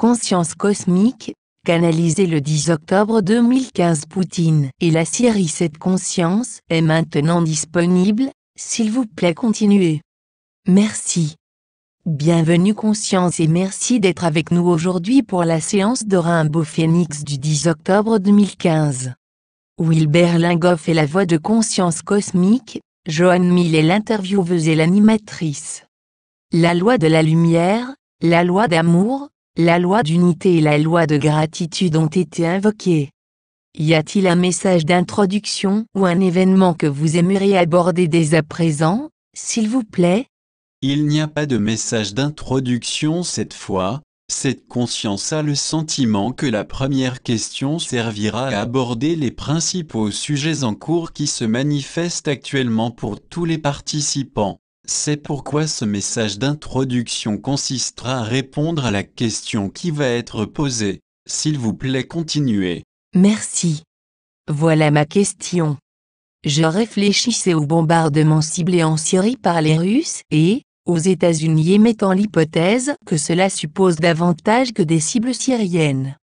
Conscience cosmique, canalisée le 10 octobre 2015 Poutine et la Syrie Cette conscience est maintenant disponible, s'il vous plaît continuez. Merci. Bienvenue conscience et merci d'être avec nous aujourd'hui pour la séance de Rimbaud Phoenix du 10 octobre 2015. Wilbert Lingoff est la voix de conscience cosmique, Joanne Mill est l'intervieweuse et l'animatrice. La loi de la lumière, la loi d'amour, la loi d'unité et la loi de gratitude ont été invoquées. Y a-t-il un message d'introduction ou un événement que vous aimeriez aborder dès à présent, s'il vous plaît Il n'y a pas de message d'introduction cette fois, cette conscience a le sentiment que la première question servira à aborder les principaux sujets en cours qui se manifestent actuellement pour tous les participants. C'est pourquoi ce message d'introduction consistera à répondre à la question qui va être posée. S'il vous plaît, continuez. Merci. Voilà ma question. Je réfléchissais au bombardement ciblé en Syrie par les Russes et, aux États-Unis mettant l'hypothèse que cela suppose davantage que des cibles syriennes.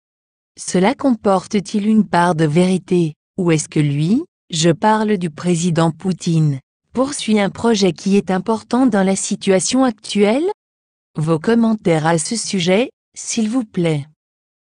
Cela comporte-t-il une part de vérité, ou est-ce que lui, je parle du président Poutine, poursuit un projet qui est important dans la situation actuelle Vos commentaires à ce sujet, s'il vous plaît.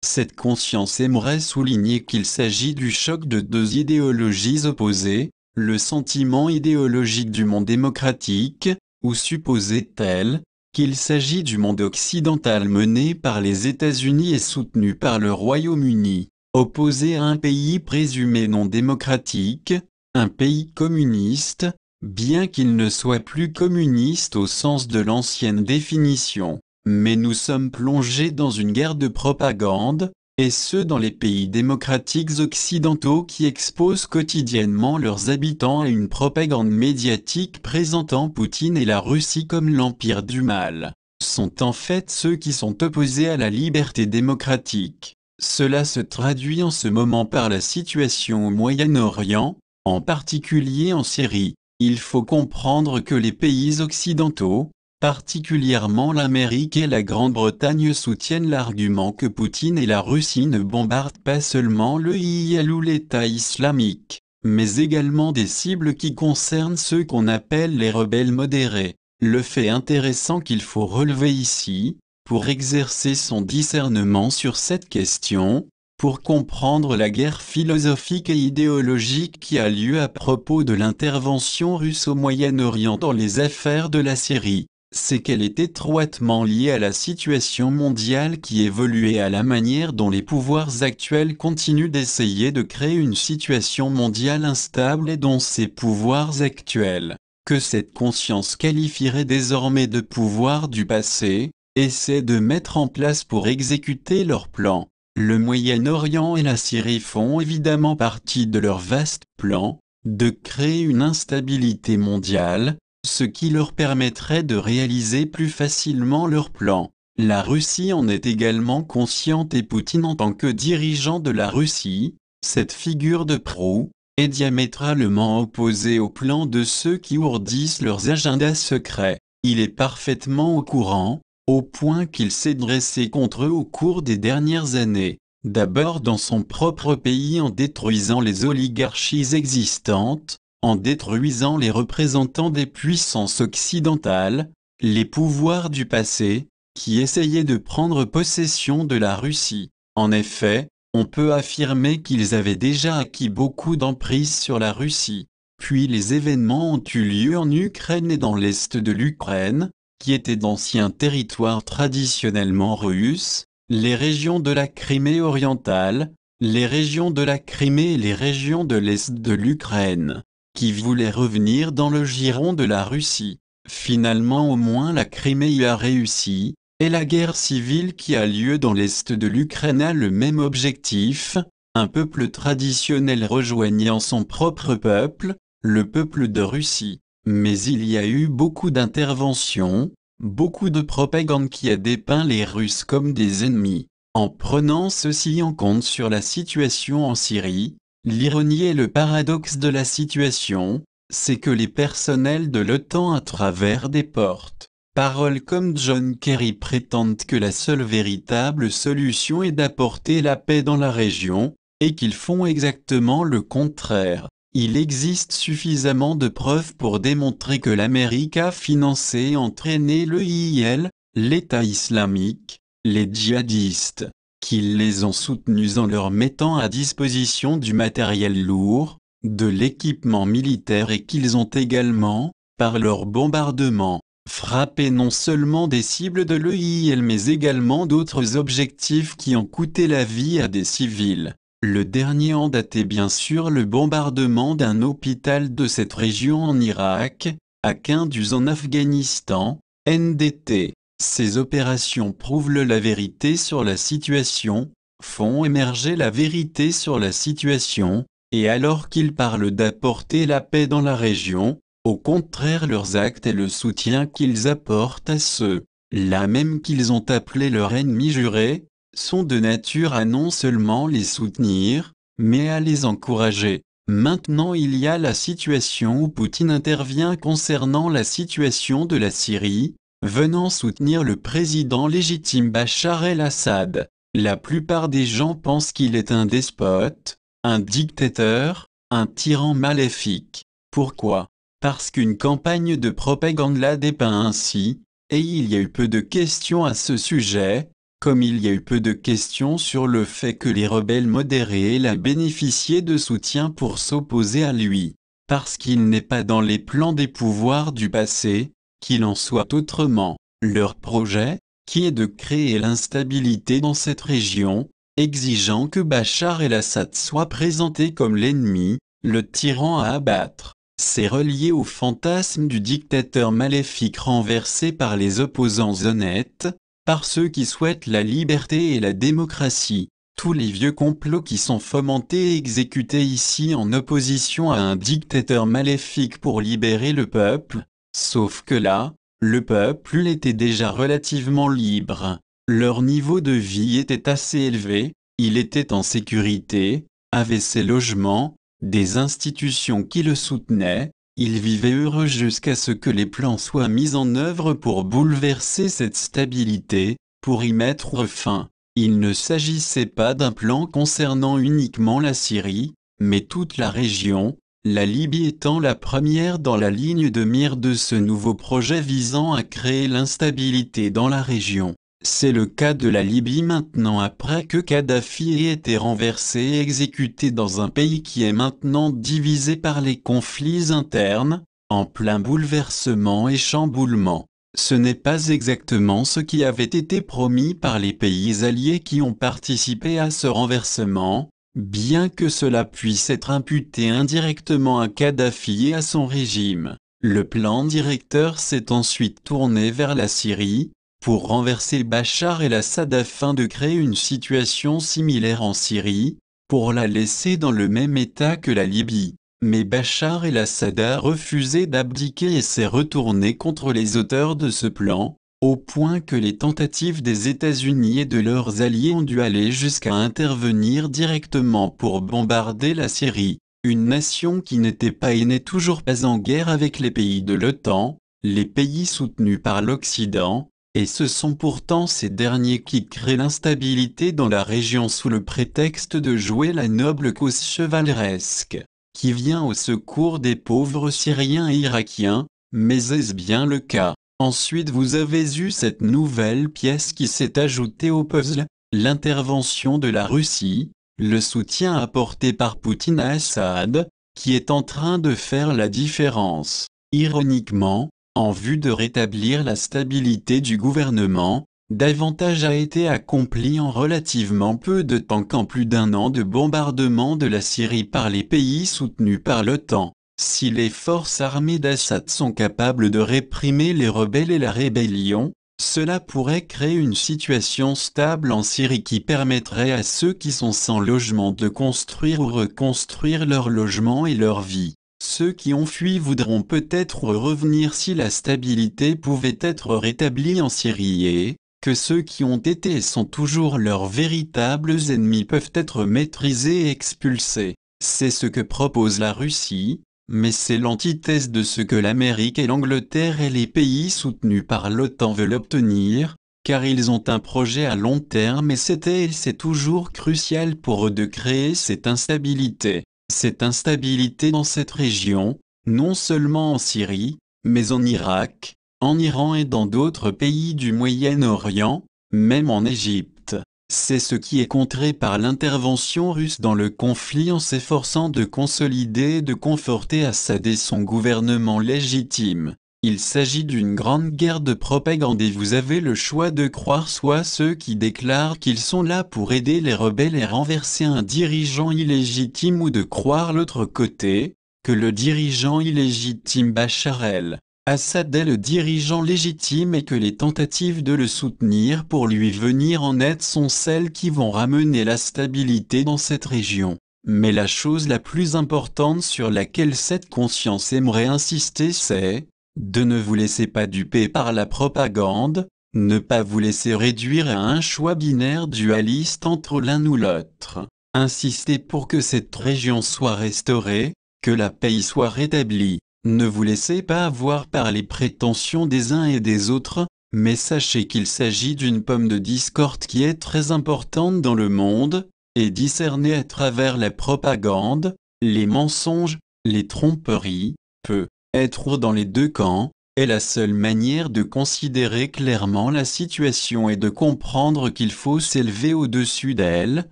Cette conscience aimerait souligner qu'il s'agit du choc de deux idéologies opposées, le sentiment idéologique du monde démocratique, ou supposé elle qu'il s'agit du monde occidental mené par les États-Unis et soutenu par le Royaume-Uni, opposé à un pays présumé non démocratique, un pays communiste, bien qu'il ne soit plus communiste au sens de l'ancienne définition. Mais nous sommes plongés dans une guerre de propagande, et ce dans les pays démocratiques occidentaux qui exposent quotidiennement leurs habitants à une propagande médiatique présentant Poutine et la Russie comme l'empire du mal, sont en fait ceux qui sont opposés à la liberté démocratique. Cela se traduit en ce moment par la situation au Moyen-Orient, en particulier en Syrie il faut comprendre que les pays occidentaux, particulièrement l'Amérique et la Grande-Bretagne soutiennent l'argument que Poutine et la Russie ne bombardent pas seulement le IL ou l'État islamique, mais également des cibles qui concernent ceux qu'on appelle les rebelles modérés. Le fait intéressant qu'il faut relever ici, pour exercer son discernement sur cette question, pour comprendre la guerre philosophique et idéologique qui a lieu à propos de l'intervention russe au Moyen-Orient dans les affaires de la Syrie, c'est qu'elle est étroitement liée à la situation mondiale qui évolue et à la manière dont les pouvoirs actuels continuent d'essayer de créer une situation mondiale instable et dont ces pouvoirs actuels, que cette conscience qualifierait désormais de pouvoir du passé, essaient de mettre en place pour exécuter leurs plans. Le Moyen-Orient et la Syrie font évidemment partie de leur vaste plan de créer une instabilité mondiale, ce qui leur permettrait de réaliser plus facilement leur plan. La Russie en est également consciente et Poutine en tant que dirigeant de la Russie, cette figure de proue, est diamétralement opposée au plan de ceux qui ourdissent leurs agendas secrets. Il est parfaitement au courant, au point qu'il s'est dressé contre eux au cours des dernières années, d'abord dans son propre pays en détruisant les oligarchies existantes, en détruisant les représentants des puissances occidentales, les pouvoirs du passé, qui essayaient de prendre possession de la Russie. En effet, on peut affirmer qu'ils avaient déjà acquis beaucoup d'emprise sur la Russie. Puis les événements ont eu lieu en Ukraine et dans l'est de l'Ukraine, qui étaient d'anciens territoires traditionnellement russes, les régions de la Crimée orientale, les régions de la Crimée et les régions de l'Est de l'Ukraine, qui voulaient revenir dans le giron de la Russie. Finalement au moins la Crimée y a réussi, et la guerre civile qui a lieu dans l'Est de l'Ukraine a le même objectif, un peuple traditionnel rejoignant son propre peuple, le peuple de Russie. Mais il y a eu beaucoup d'interventions, beaucoup de propagande qui a dépeint les Russes comme des ennemis. En prenant ceci en compte sur la situation en Syrie, l'ironie et le paradoxe de la situation, c'est que les personnels de l'OTAN à travers des portes, paroles comme John Kerry prétendent que la seule véritable solution est d'apporter la paix dans la région, et qu'ils font exactement le contraire. Il existe suffisamment de preuves pour démontrer que l'Amérique a financé et entraîné l'EIL, l'État islamique, les djihadistes, qu'ils les ont soutenus en leur mettant à disposition du matériel lourd, de l'équipement militaire et qu'ils ont également, par leur bombardement, frappé non seulement des cibles de l'EIL mais également d'autres objectifs qui ont coûté la vie à des civils. Le dernier en date est bien sûr le bombardement d'un hôpital de cette région en Irak, à Kunduz en Afghanistan, NDT. Ces opérations prouvent la vérité sur la situation, font émerger la vérité sur la situation, et alors qu'ils parlent d'apporter la paix dans la région, au contraire leurs actes et le soutien qu'ils apportent à ceux, là même qu'ils ont appelé leur ennemi juré, sont de nature à non seulement les soutenir, mais à les encourager. Maintenant il y a la situation où Poutine intervient concernant la situation de la Syrie, venant soutenir le président légitime Bachar el-Assad. La plupart des gens pensent qu'il est un despote, un dictateur, un tyran maléfique. Pourquoi Parce qu'une campagne de propagande l'a dépeint ainsi, et il y a eu peu de questions à ce sujet, comme il y a eu peu de questions sur le fait que les rebelles modérés aient bénéficié de soutien pour s'opposer à lui, parce qu'il n'est pas dans les plans des pouvoirs du passé, qu'il en soit autrement, leur projet, qui est de créer l'instabilité dans cette région, exigeant que Bachar el-Assad soit présenté comme l'ennemi, le tyran à abattre. C'est relié au fantasme du dictateur maléfique renversé par les opposants honnêtes, par ceux qui souhaitent la liberté et la démocratie. Tous les vieux complots qui sont fomentés et exécutés ici en opposition à un dictateur maléfique pour libérer le peuple, sauf que là, le peuple était déjà relativement libre. Leur niveau de vie était assez élevé, il était en sécurité, avait ses logements, des institutions qui le soutenaient, il vivait heureux jusqu'à ce que les plans soient mis en œuvre pour bouleverser cette stabilité, pour y mettre fin. Il ne s'agissait pas d'un plan concernant uniquement la Syrie, mais toute la région, la Libye étant la première dans la ligne de mire de ce nouveau projet visant à créer l'instabilité dans la région. C'est le cas de la Libye maintenant après que Kadhafi ait été renversé et exécuté dans un pays qui est maintenant divisé par les conflits internes, en plein bouleversement et chamboulement. Ce n'est pas exactement ce qui avait été promis par les pays alliés qui ont participé à ce renversement, bien que cela puisse être imputé indirectement à Kadhafi et à son régime. Le plan directeur s'est ensuite tourné vers la Syrie, pour renverser Bachar el-Assad afin de créer une situation similaire en Syrie, pour la laisser dans le même état que la Libye. Mais Bachar el-Assad a refusé d'abdiquer et s'est retourné contre les auteurs de ce plan, au point que les tentatives des États-Unis et de leurs alliés ont dû aller jusqu'à intervenir directement pour bombarder la Syrie, une nation qui n'était pas et n'est toujours pas en guerre avec les pays de l'OTAN, les pays soutenus par l'Occident, et ce sont pourtant ces derniers qui créent l'instabilité dans la région sous le prétexte de jouer la noble cause chevaleresque, qui vient au secours des pauvres Syriens et Irakiens, mais est-ce bien le cas Ensuite vous avez eu cette nouvelle pièce qui s'est ajoutée au puzzle, l'intervention de la Russie, le soutien apporté par Poutine à Assad, qui est en train de faire la différence. Ironiquement, en vue de rétablir la stabilité du gouvernement, davantage a été accompli en relativement peu de temps qu'en plus d'un an de bombardement de la Syrie par les pays soutenus par l'OTAN. Si les forces armées d'Assad sont capables de réprimer les rebelles et la rébellion, cela pourrait créer une situation stable en Syrie qui permettrait à ceux qui sont sans logement de construire ou reconstruire leur logement et leur vie ceux qui ont fui voudront peut-être revenir si la stabilité pouvait être rétablie en Syrie et, que ceux qui ont été et sont toujours leurs véritables ennemis peuvent être maîtrisés et expulsés. C'est ce que propose la Russie, mais c'est l'antithèse de ce que l'Amérique et l'Angleterre et les pays soutenus par l'OTAN veulent obtenir, car ils ont un projet à long terme et c'était et c'est toujours crucial pour eux de créer cette instabilité. Cette instabilité dans cette région, non seulement en Syrie, mais en Irak, en Iran et dans d'autres pays du Moyen-Orient, même en Égypte. C'est ce qui est contré par l'intervention russe dans le conflit en s'efforçant de consolider et de conforter Assad et son gouvernement légitime. Il s'agit d'une grande guerre de propagande et vous avez le choix de croire soit ceux qui déclarent qu'ils sont là pour aider les rebelles et renverser un dirigeant illégitime ou de croire l'autre côté, que le dirigeant illégitime Bachar el Assad est le dirigeant légitime et que les tentatives de le soutenir pour lui venir en aide sont celles qui vont ramener la stabilité dans cette région. Mais la chose la plus importante sur laquelle cette conscience aimerait insister c'est, de ne vous laisser pas duper par la propagande, ne pas vous laisser réduire à un choix binaire dualiste entre l'un ou l'autre. Insistez pour que cette région soit restaurée, que la paix soit rétablie. Ne vous laissez pas avoir par les prétentions des uns et des autres, mais sachez qu'il s'agit d'une pomme de discorde qui est très importante dans le monde, et discernez à travers la propagande, les mensonges, les tromperies, peu. Être dans les deux camps est la seule manière de considérer clairement la situation et de comprendre qu'il faut s'élever au-dessus d'elle,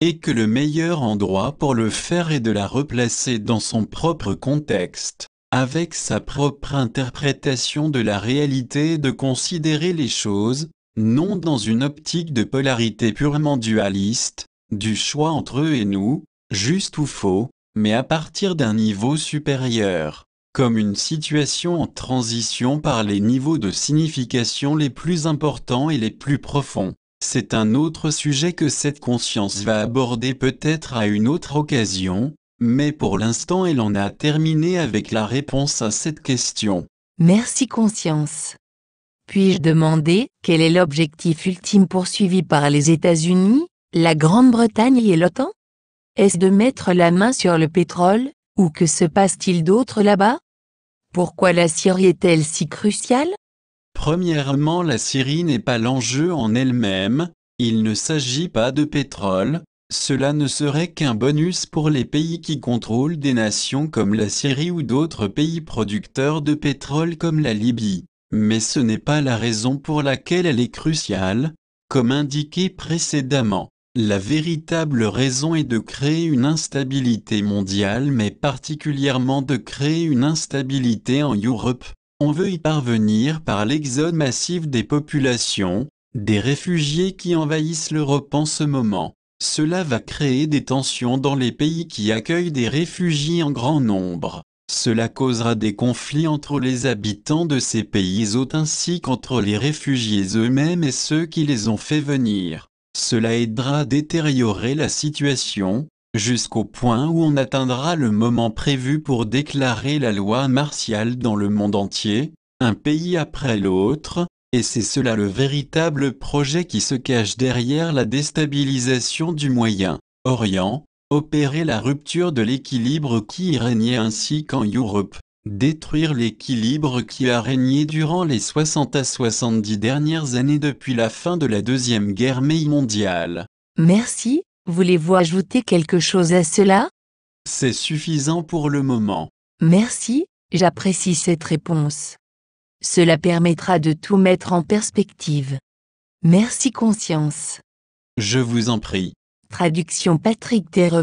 et que le meilleur endroit pour le faire est de la replacer dans son propre contexte, avec sa propre interprétation de la réalité et de considérer les choses, non dans une optique de polarité purement dualiste, du choix entre eux et nous, juste ou faux, mais à partir d'un niveau supérieur comme une situation en transition par les niveaux de signification les plus importants et les plus profonds. C'est un autre sujet que cette conscience va aborder peut-être à une autre occasion, mais pour l'instant elle en a terminé avec la réponse à cette question. Merci conscience. Puis-je demander quel est l'objectif ultime poursuivi par les États-Unis, la Grande-Bretagne et l'OTAN Est-ce de mettre la main sur le pétrole, ou que se passe-t-il d'autre là-bas Pourquoi la Syrie est-elle si cruciale Premièrement, la Syrie n'est pas l'enjeu en elle-même, il ne s'agit pas de pétrole, cela ne serait qu'un bonus pour les pays qui contrôlent des nations comme la Syrie ou d'autres pays producteurs de pétrole comme la Libye. Mais ce n'est pas la raison pour laquelle elle est cruciale, comme indiqué précédemment. La véritable raison est de créer une instabilité mondiale mais particulièrement de créer une instabilité en Europe. On veut y parvenir par l'exode massif des populations, des réfugiés qui envahissent l'Europe en ce moment. Cela va créer des tensions dans les pays qui accueillent des réfugiés en grand nombre. Cela causera des conflits entre les habitants de ces pays hôtes ainsi qu'entre les réfugiés eux-mêmes et ceux qui les ont fait venir. Cela aidera à détériorer la situation, jusqu'au point où on atteindra le moment prévu pour déclarer la loi martiale dans le monde entier, un pays après l'autre, et c'est cela le véritable projet qui se cache derrière la déstabilisation du Moyen-Orient, opérer la rupture de l'équilibre qui y régnait ainsi qu'en Europe détruire l'équilibre qui a régné durant les 60 à 70 dernières années depuis la fin de la Deuxième Guerre mondiale. Merci, voulez-vous ajouter quelque chose à cela C'est suffisant pour le moment. Merci, j'apprécie cette réponse. Cela permettra de tout mettre en perspective. Merci conscience. Je vous en prie. Traduction Patrick terre